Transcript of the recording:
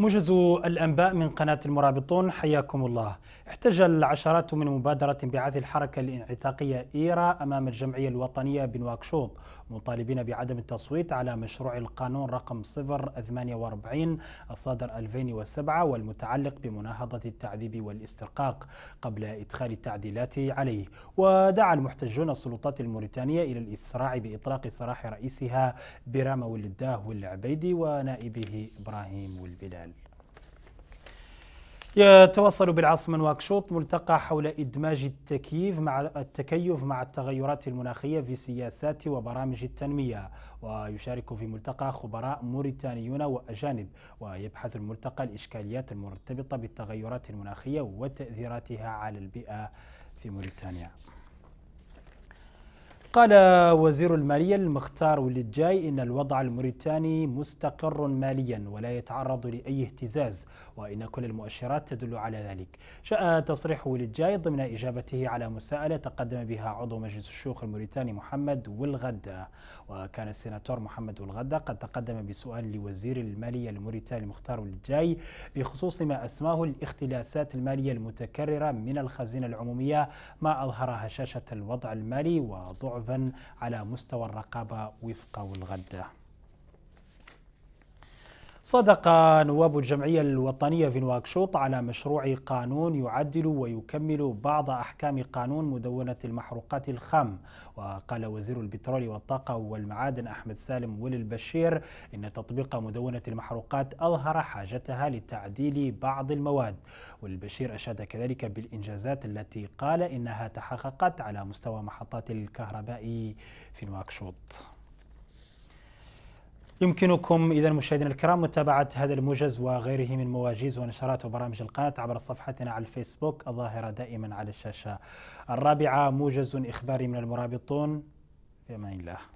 موجز الأنباء من قناة المرابطون حياكم الله احتج العشرات من مبادرة انبعاث الحركة الانعتاقية إيرا أمام الجمعية الوطنية بنواكشوط مطالبين بعدم التصويت على مشروع القانون رقم 048 الصادر 2007 والمتعلق بمناهضة التعذيب والاسترقاق قبل إدخال التعديلات عليه ودعا المحتجون السلطات الموريتانية إلى الإسراع بإطلاق سراح رئيسها بيرام ولداه والعبيدي ونائبه إبراهيم والبلال يتواصل بالعاصمة نواكشوط ملتقى حول إدماج التكييف مع التكيف مع التغيرات المناخية في سياسات وبرامج التنمية ويشارك في ملتقى خبراء موريتانيون وأجانب ويبحث الملتقى الإشكاليات المرتبطة بالتغيرات المناخية وتأثيراتها على البيئة في موريتانيا قال وزير المالية المختار وليد الجاي إن الوضع الموريتاني مستقر ماليا ولا يتعرض لأي اهتزاز وإن كل المؤشرات تدل على ذلك جاء تصريح وليد الجاي ضمن إجابته على مساءلة تقدم بها عضو مجلس الشيوخ الموريتاني محمد والغدة وكان السناتور محمد والغدة قد تقدم بسؤال لوزير المالية الموريتاني المختار وليد الجاي بخصوص ما أسماه الاختلاسات المالية المتكررة من الخزينة العمومية ما أظهر هشاشة الوضع المالي وضعف على مستوى الرقابه وفق والغده صدق نواب الجمعية الوطنية في نواكشوط على مشروع قانون يعدل ويكمل بعض أحكام قانون مدونة المحروقات الخام وقال وزير البترول والطاقة والمعادن أحمد سالم ولي البشير إن تطبيق مدونة المحروقات أظهر حاجتها لتعديل بعض المواد والبشير أشاد كذلك بالإنجازات التي قال إنها تحققت على مستوى محطات الكهرباء في نواكشوط يمكنكم إذا مشاهدينا الكرام متابعة هذا الموجز وغيره من مواجيز ونشرات وبرامج القناة عبر صفحتنا على الفيسبوك الظاهرة دائما على الشاشة الرابعة موجز إخباري من المرابطون في أمان الله